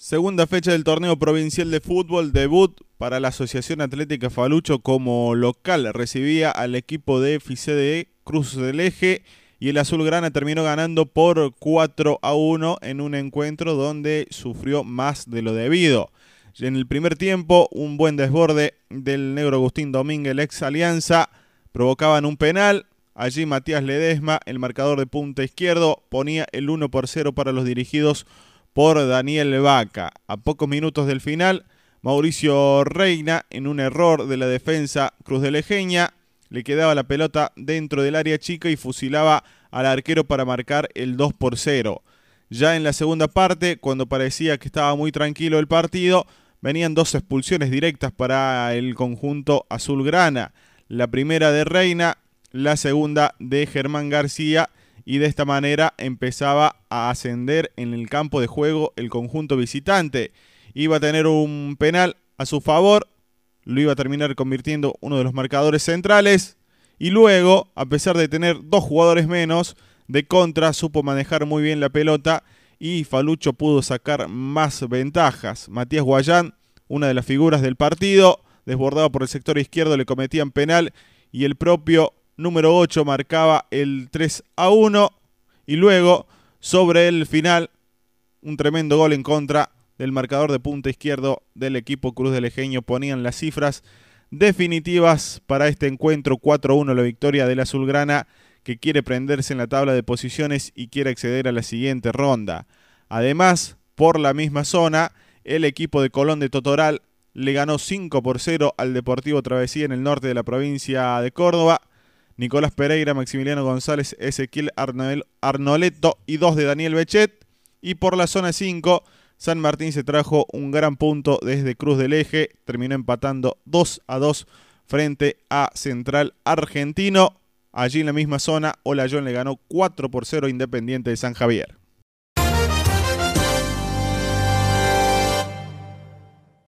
Segunda fecha del torneo provincial de fútbol, debut para la Asociación Atlética Falucho como local. Recibía al equipo de FCDE Cruz del Eje y el Azulgrana terminó ganando por 4 a 1 en un encuentro donde sufrió más de lo debido. En el primer tiempo, un buen desborde del negro Agustín Domínguez, ex Alianza, provocaban un penal. Allí Matías Ledesma, el marcador de punta izquierdo, ponía el 1 por 0 para los dirigidos por Daniel Vaca. A pocos minutos del final, Mauricio Reina, en un error de la defensa Cruz de Lejeña, le quedaba la pelota dentro del área chica y fusilaba al arquero para marcar el 2 por 0. Ya en la segunda parte, cuando parecía que estaba muy tranquilo el partido, venían dos expulsiones directas para el conjunto azulgrana. La primera de Reina, la segunda de Germán García y de esta manera empezaba a ascender en el campo de juego el conjunto visitante. Iba a tener un penal a su favor, lo iba a terminar convirtiendo uno de los marcadores centrales y luego, a pesar de tener dos jugadores menos, de contra supo manejar muy bien la pelota y Falucho pudo sacar más ventajas. Matías Guayán, una de las figuras del partido, desbordado por el sector izquierdo, le cometían penal y el propio número 8 marcaba el 3 a 1 y luego sobre el final un tremendo gol en contra del marcador de punta izquierdo del equipo Cruz del Ejeño ponían las cifras definitivas para este encuentro 4-1 la victoria del azulgrana que quiere prenderse en la tabla de posiciones y quiere acceder a la siguiente ronda. Además, por la misma zona, el equipo de Colón de Totoral le ganó 5 por 0 al Deportivo Travesía en el norte de la provincia de Córdoba. Nicolás Pereira, Maximiliano González, Ezequiel Arnoleto y dos de Daniel Bechet. Y por la zona 5, San Martín se trajo un gran punto desde Cruz del Eje, terminó empatando 2 a 2 frente a Central Argentino. Allí en la misma zona, Olayón le ganó 4 por 0 Independiente de San Javier.